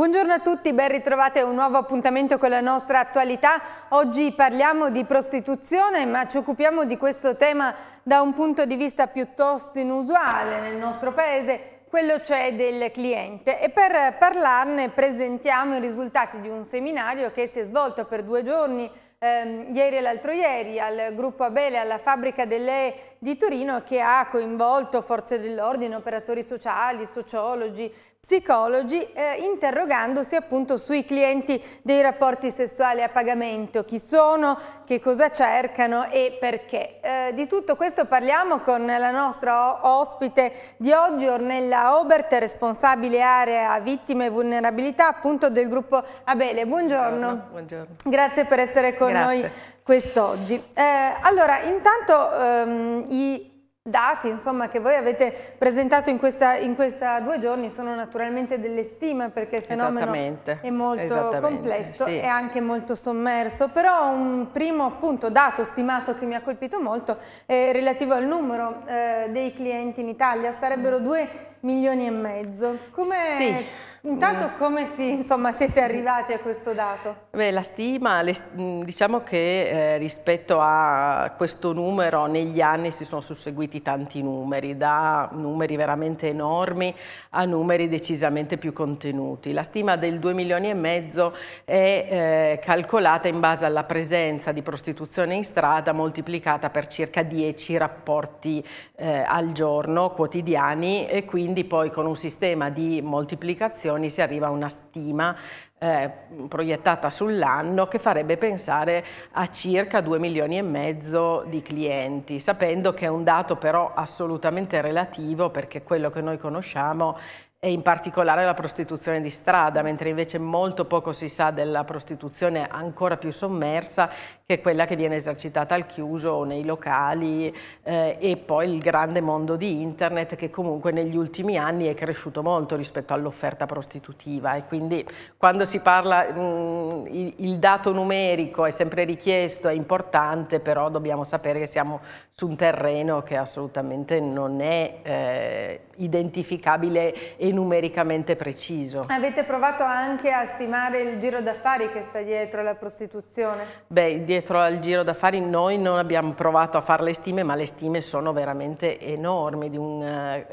Buongiorno a tutti, ben ritrovati a un nuovo appuntamento con la nostra attualità. Oggi parliamo di prostituzione ma ci occupiamo di questo tema da un punto di vista piuttosto inusuale nel nostro paese, quello cioè del cliente. E per parlarne presentiamo i risultati di un seminario che si è svolto per due giorni ehm, ieri e l'altro ieri al gruppo Abele, alla fabbrica delle di Torino che ha coinvolto forze dell'ordine, operatori sociali, sociologi, psicologi, eh, interrogandosi appunto sui clienti dei rapporti sessuali a pagamento, chi sono, che cosa cercano e perché. Eh, di tutto questo parliamo con la nostra ospite di oggi, Ornella Obert, responsabile area vittime e vulnerabilità appunto del gruppo Abele. Buongiorno. Buongiorno. Buongiorno. Grazie per essere con Grazie. noi quest'oggi. Eh, allora, intanto ehm, i dati insomma, che voi avete presentato in questa, in questa, due giorni sono naturalmente delle stime perché il fenomeno è molto complesso sì. e anche molto sommerso, però un primo appunto, dato stimato che mi ha colpito molto è relativo al numero eh, dei clienti in Italia, sarebbero 2 mm. milioni e mezzo. Come sì. Intanto eh. come si, insomma, siete arrivati a questo dato? Beh, la stima, le, mm, diciamo che eh, rispetto a questo numero negli anni si sono susseguiti tanti numeri, da numeri veramente enormi a numeri decisamente più contenuti. La stima del 2 milioni e mezzo è eh, calcolata in base alla presenza di prostituzione in strada moltiplicata per circa 10 rapporti eh, al giorno quotidiani e quindi poi con un sistema di moltiplicazione osservazioni si arriva a una stima eh, proiettata sull'anno che farebbe pensare a circa 2 milioni e mezzo di clienti, sapendo che è un dato però assolutamente relativo perché quello che noi conosciamo e in particolare la prostituzione di strada, mentre invece molto poco si sa della prostituzione ancora più sommersa che è quella che viene esercitata al chiuso o nei locali eh, e poi il grande mondo di internet che comunque negli ultimi anni è cresciuto molto rispetto all'offerta prostitutiva e quindi quando si parla mh, mm, il, il dato numerico è sempre richiesto, è importante, però dobbiamo sapere che siamo su un terreno che assolutamente non è eh, identificabile e numericamente preciso. Avete provato anche a stimare il giro d'affari che sta dietro alla prostituzione? Beh, dietro al giro d'affari noi non abbiamo provato a fare le stime, ma le stime sono veramente enormi di un eh,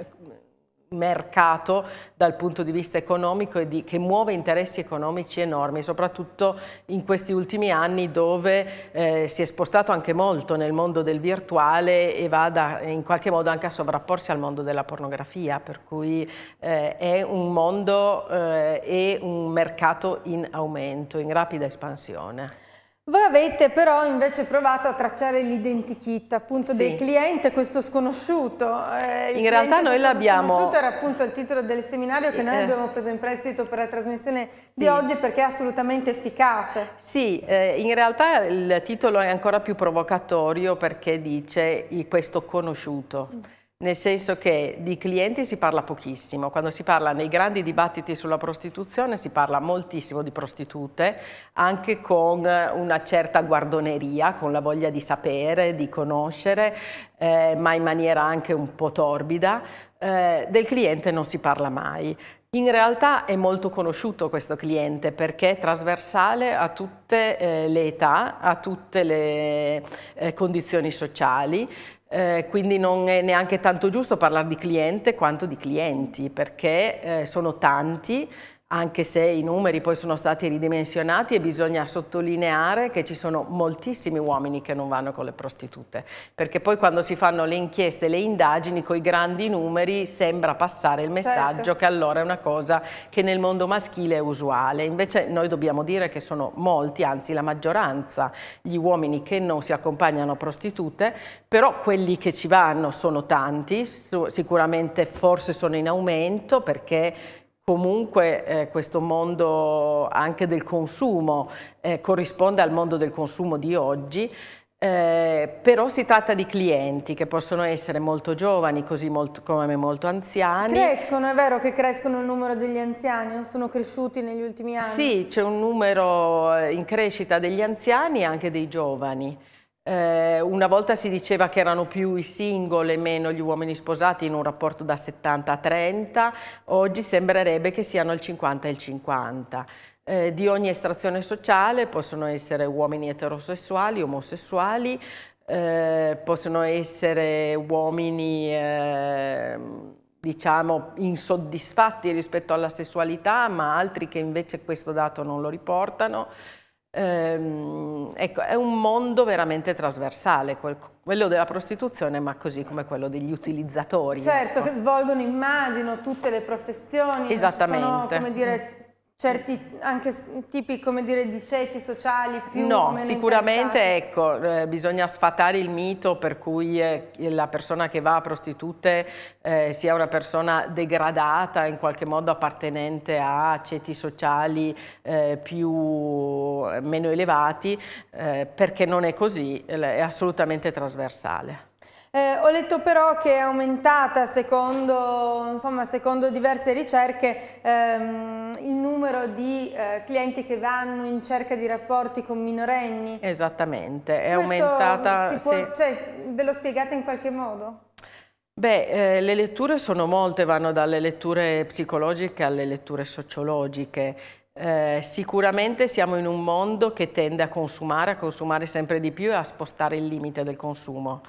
mercato dal punto di vista economico e di, che muove interessi economici enormi, soprattutto in questi ultimi anni dove eh, si è spostato anche molto nel mondo del virtuale e va eh, in qualche modo anche a sovrapporsi al mondo della pornografia, per cui eh, è un mondo eh, e un mercato in aumento, in rapida espansione. Voi avete però invece provato a tracciare l'identikit appunto sì. del cliente, questo sconosciuto. Eh, in realtà noi l'abbiamo... Sconosciuto era appunto il titolo del seminario che noi eh. abbiamo preso in prestito per la trasmissione sì. di oggi perché è assolutamente efficace. Sì, eh, in realtà il titolo è ancora più provocatorio perché dice questo conosciuto. Mm nel senso che di clienti si parla pochissimo, quando si parla nei grandi dibattiti sulla prostituzione si parla moltissimo di prostitute, anche con una certa guardoneria, con la voglia di sapere, di conoscere, eh, ma in maniera anche un po' torbida, eh, del cliente non si parla mai. In realtà è molto conosciuto questo cliente perché è trasversale a tutte eh, le età, a tutte le eh, condizioni sociali, eh, quindi non è neanche tanto giusto parlare di cliente quanto di clienti, perché eh, sono tanti, anche se i numeri poi sono stati ridimensionati e bisogna sottolineare che ci sono moltissimi uomini che non vanno con le prostitute, perché poi quando si fanno le inchieste, le indagini con i grandi numeri sembra passare il certo. messaggio certo. che allora è una cosa che nel mondo maschile è usuale, invece noi dobbiamo dire che sono molti, anzi la maggioranza, gli uomini che non si accompagnano a prostitute, però quelli che ci vanno sono tanti, sicuramente forse sono in aumento perché comunque eh, questo mondo anche del consumo eh, corrisponde al mondo del consumo di oggi, eh, però si tratta di clienti che possono essere molto giovani, così molto, come molto anziani. Crescono, è vero che crescono il numero degli anziani, non sono cresciuti negli ultimi anni? Sì, c'è un numero eh, in crescita degli anziani e anche dei giovani. Eh, una volta si diceva che erano più i single e meno gli uomini sposati in un rapporto da 70 a 30, oggi sembrerebbe che siano il 50 e il 50. Eh, di ogni estrazione sociale possono essere uomini eterosessuali, omosessuali, eh, possono essere uomini ehm, diciamo insoddisfatti rispetto alla sessualità, ma altri che invece questo dato non lo riportano. Ehm, ecco, è un mondo veramente trasversale, quel, quello della prostituzione, ma così come quello degli utilizzatori. Certo, ecco. che svolgono, immagino, tutte le professioni. Esattamente. Sono, come dire, certi anche tipi dire, di ceti sociali più No, sicuramente ecco, eh, bisogna sfatare il mito per cui eh, la persona che va a prostitute eh, sia una persona degradata, in qualche modo appartenente a ceti sociali eh, più, meno elevati, eh, perché non è così, è assolutamente trasversale. Eh, ho letto però che è aumentata, secondo, insomma, secondo diverse ricerche, ehm, il numero di eh, clienti che vanno in cerca di rapporti con minorenni. Esattamente, è Questo aumentata... Può, sì. cioè, ve lo spiegate in qualche modo? Beh, eh, le letture sono molte, vanno dalle letture psicologiche alle letture sociologiche. Eh, sicuramente siamo in un mondo che tende a consumare, a consumare sempre di più e a spostare il limite del consumo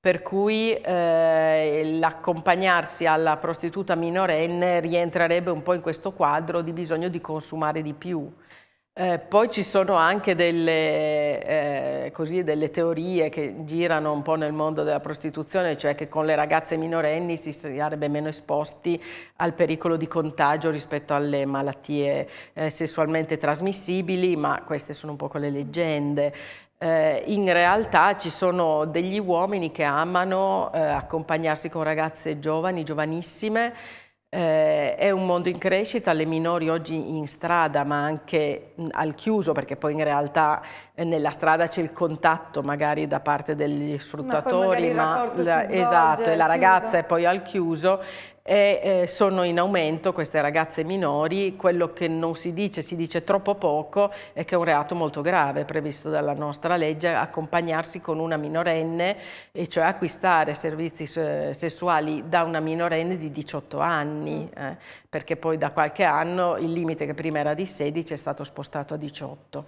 per cui eh, l'accompagnarsi alla prostituta minorenne rientrerebbe un po' in questo quadro di bisogno di consumare di più. Eh, poi ci sono anche delle, eh, così, delle, teorie che girano un po' nel mondo della prostituzione, cioè che con le ragazze minorenni si sarebbe meno esposti al pericolo di contagio rispetto alle malattie eh, sessualmente trasmissibili, ma queste sono un po' le leggende eh, in realtà ci sono degli uomini che amano eh, accompagnarsi con ragazze giovani, giovanissime, eh, è un mondo in crescita, le minori oggi in strada ma anche mm, al chiuso perché poi in realtà eh, nella strada c'è il contatto magari da parte degli sfruttatori, ma, ma la, esatto, e la chiuso. ragazza è poi al chiuso e eh, sono in aumento queste ragazze minori, quello che non si dice, si dice troppo poco, è che è un reato molto grave previsto dalla nostra legge, accompagnarsi con una minorenne, e cioè acquistare servizi sessuali da una minorenne di 18 anni, eh, perché poi da qualche anno il limite che prima era di 16 è stato spostato a 18.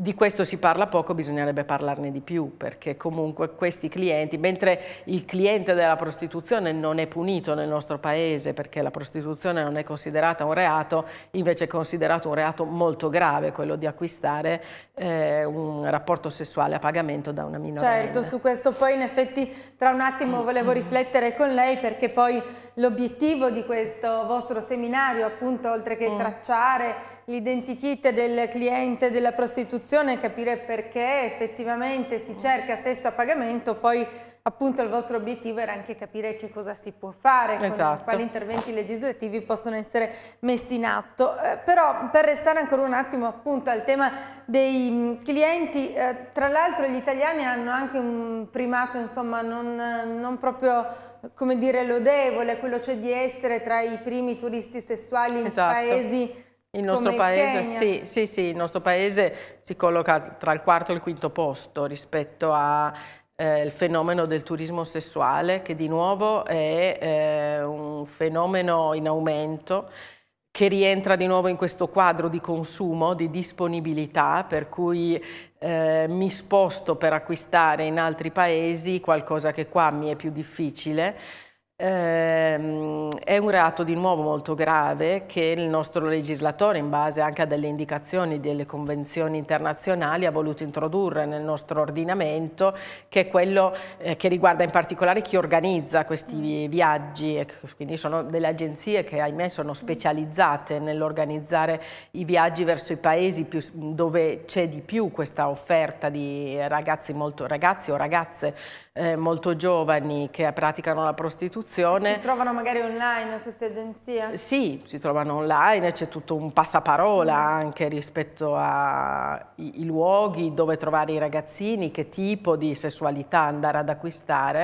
Di questo si parla poco, bisognerebbe parlarne di più, perché comunque questi clienti, mentre il cliente della prostituzione non è punito nel nostro paese, perché la prostituzione non è considerata un reato, invece è considerato un reato molto grave quello di acquistare eh, un rapporto sessuale a pagamento da una minorenne. Certo, su questo poi in effetti tra un attimo volevo riflettere con lei, perché poi l'obiettivo di questo vostro seminario, appunto, oltre che mm. tracciare l'identikit del cliente della prostituzione, capire perché effettivamente si cerca sesso a pagamento, poi appunto il vostro obiettivo era anche capire che cosa si può fare, esatto. quali interventi legislativi possono essere messi in atto. Eh, però per restare ancora un attimo appunto al tema dei mm, clienti, eh, tra l'altro gli italiani hanno anche un primato insomma non, non proprio come dire lodevole, quello cioè di essere tra i primi turisti sessuali in esatto. paesi il nostro, paese, sì, sì, sì, il nostro paese si colloca tra il quarto e il quinto posto rispetto al eh, fenomeno del turismo sessuale, che di nuovo è eh, un fenomeno in aumento che rientra di nuovo in questo quadro di consumo, di disponibilità, per cui eh, mi sposto per acquistare in altri paesi qualcosa che qua mi è più difficile ehm, è un reato di nuovo molto grave che il nostro legislatore, in base anche a delle indicazioni delle convenzioni internazionali, ha voluto introdurre nel nostro ordinamento, che è quello eh, che riguarda in particolare chi organizza questi viaggi. Quindi sono delle agenzie che, ahimè, sono specializzate nell'organizzare i viaggi verso i paesi più, dove c'è di più questa offerta di ragazzi, molto, ragazzi o ragazze eh, molto giovani che praticano la prostituzione costruzione. Si trovano magari online queste agenzie? Sì, si trovano online, c'è tutto un passaparola mm. anche rispetto ai luoghi dove trovare i ragazzini, che tipo di sessualità andare ad acquistare.